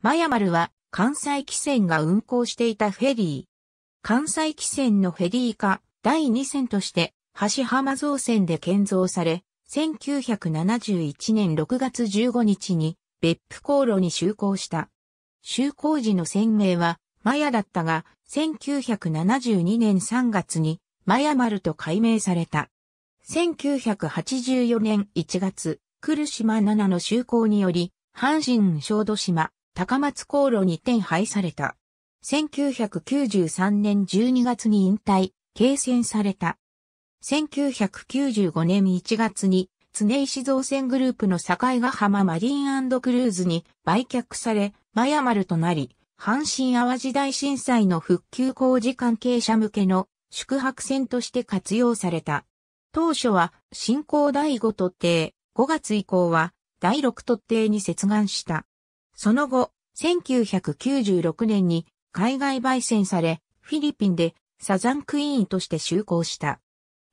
マヤ丸は関西汽船が運航していたフェリー。関西汽船のフェリー化第2船として橋浜造船で建造され、1971年6月15日に別府航路に就航した。就航時の船名はマヤだったが、1972年3月にマヤ丸と改名された。1984年1月、来島7の就航により、阪神小豆島、高松航路に転廃された。1993年12月に引退、継戦された。1995年1月に、常石造船グループの境ヶ浜マリンクルーズに売却され、マヤ丸となり、阪神淡路大震災の復旧工事関係者向けの宿泊船として活用された。当初は新興第5特定、5月以降は第6特定に接岸した。その後、1996年に海外焙煎され、フィリピンでサザンクイーンとして就航した。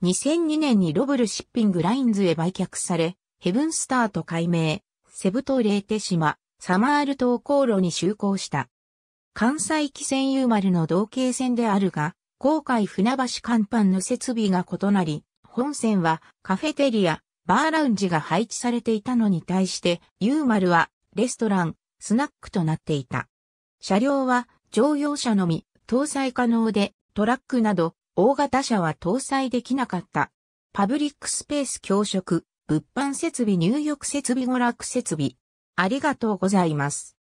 2002年にロブルシッピングラインズへ売却され、ヘブンスターと改名、セブ島レーテ島、サマール島航路に就航した。関西汽船マルの同型船であるが、航海船橋甲板の設備が異なり、本船はカフェテリア、バーラウンジが配置されていたのに対して、マルはレストラン、スナックとなっていた。車両は乗用車のみ搭載可能でトラックなど大型車は搭載できなかった。パブリックスペース教職、物販設備入浴設備娯楽設備。ありがとうございます。